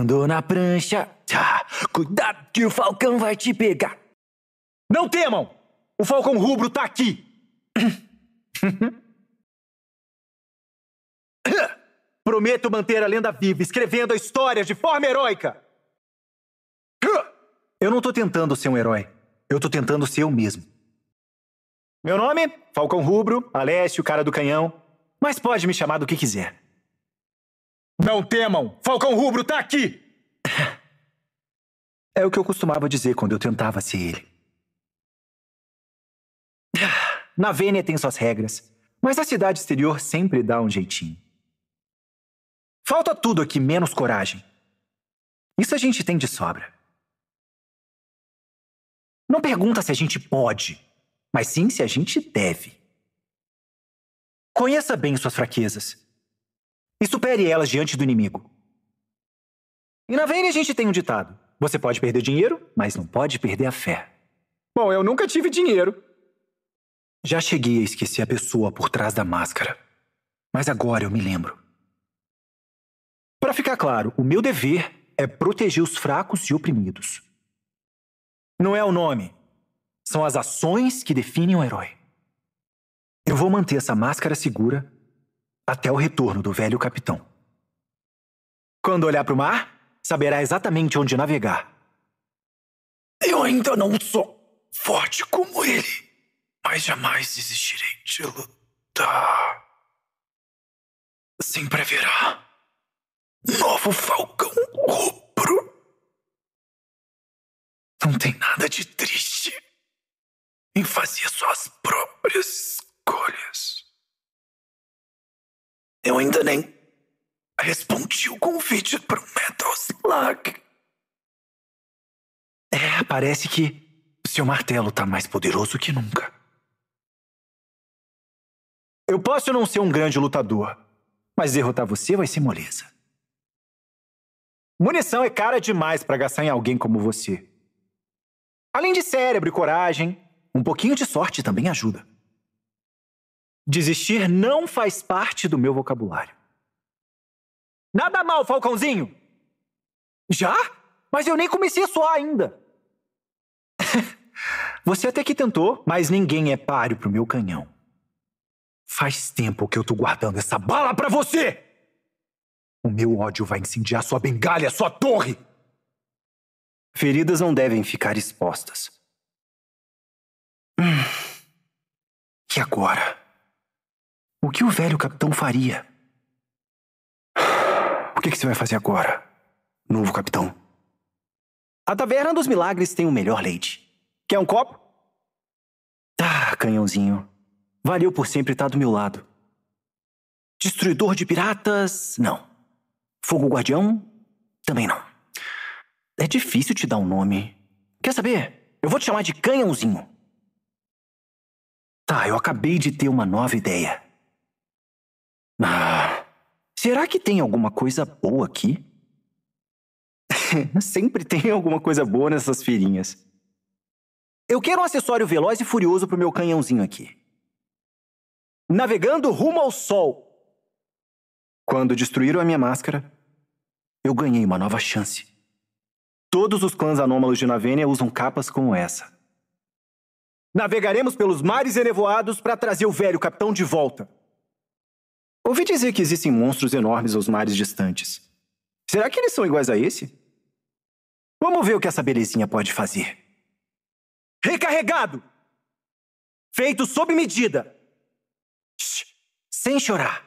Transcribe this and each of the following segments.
Andou na prancha. cuidado que o falcão vai te pegar. Não temam! O falcão rubro tá aqui! Prometo manter a lenda viva, escrevendo a história de forma heróica! Eu não tô tentando ser um herói. Eu tô tentando ser eu mesmo. Meu nome? Falcão Rubro, Alessio, cara do canhão. Mas pode me chamar do que quiser. Não temam! Falcão Rubro tá aqui! É o que eu costumava dizer quando eu tentava ser ele. Na Vênia tem suas regras, mas a cidade exterior sempre dá um jeitinho. Falta tudo aqui, menos coragem. Isso a gente tem de sobra. Não pergunta se a gente pode, mas sim se a gente deve. Conheça bem suas fraquezas e supere elas diante do inimigo. E na Vane a gente tem um ditado: você pode perder dinheiro, mas não pode perder a fé. Bom, eu nunca tive dinheiro. Já cheguei a esquecer a pessoa por trás da máscara. Mas agora eu me lembro. Para ficar claro, o meu dever é proteger os fracos e oprimidos. Não é o nome, são as ações que definem o um herói. Eu vou manter essa máscara segura até o retorno do velho capitão. Quando olhar para o mar, saberá exatamente onde navegar. Eu ainda não sou forte como ele, mas jamais desistirei de lutar. Sempre haverá novo falcão rubro. Não tem nada de triste em fazer suas próprias escolhas. Eu ainda nem respondi o convite para o Metal Slug. É, parece que seu martelo tá mais poderoso que nunca. Eu posso não ser um grande lutador, mas derrotar você vai ser moleza. Munição é cara demais para gastar em alguém como você. Além de cérebro e coragem, um pouquinho de sorte também ajuda. Desistir não faz parte do meu vocabulário. Nada mal, Falcãozinho! Já? Mas eu nem comecei a soar ainda! Você até que tentou, mas ninguém é páreo pro meu canhão. Faz tempo que eu tô guardando essa bala para você! O meu ódio vai incendiar sua bengala, sua torre! Feridas não devem ficar expostas. Hum. E agora? O que o velho capitão faria? O que, que você vai fazer agora, novo capitão? A Taverna dos Milagres tem o melhor leite. Quer um copo? Tá, canhãozinho. Valeu por sempre estar do meu lado. Destruidor de piratas? Não. Fogo Guardião? Também não. É difícil te dar um nome. Quer saber? Eu vou te chamar de Canhãozinho. Tá, eu acabei de ter uma nova ideia. Ah, será que tem alguma coisa boa aqui? Sempre tem alguma coisa boa nessas feirinhas. Eu quero um acessório veloz e furioso pro meu canhãozinho aqui. Navegando rumo ao sol. Quando destruíram a minha máscara, eu ganhei uma nova chance. Todos os clãs anômalos de Navênia usam capas como essa. Navegaremos pelos mares enevoados para trazer o velho capitão de volta. Ouvi dizer que existem monstros enormes aos mares distantes. Será que eles são iguais a esse? Vamos ver o que essa belezinha pode fazer. Recarregado! Feito sob medida! Shhh, sem chorar.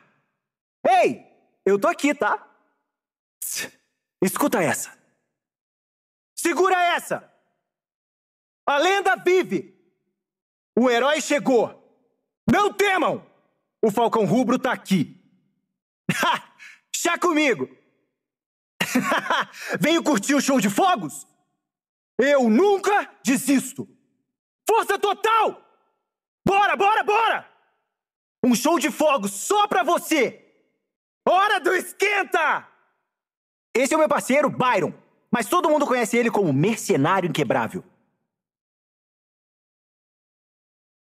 Ei, eu tô aqui, tá? Tch, escuta essa. Segura essa! A lenda vive! O herói chegou! Não temam! O Falcão Rubro tá aqui. Chá comigo! Venho curtir o show de fogos? Eu nunca desisto! Força total! Bora, bora, bora! Um show de fogos só pra você! Hora do esquenta! Esse é o meu parceiro, Byron, mas todo mundo conhece ele como Mercenário Inquebrável.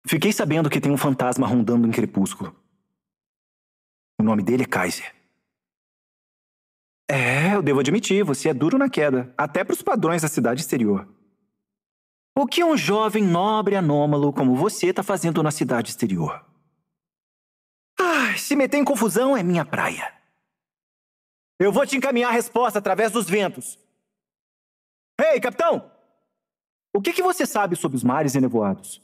Fiquei sabendo que tem um fantasma rondando em Crepúsculo. O nome dele é Kaiser. É, eu devo admitir, você é duro na queda, até para os padrões da cidade exterior. O que um jovem nobre anômalo como você está fazendo na cidade exterior? Ah, se meter em confusão é minha praia. Eu vou te encaminhar a resposta através dos ventos. Ei, hey, capitão! O que, que você sabe sobre os mares enevoados?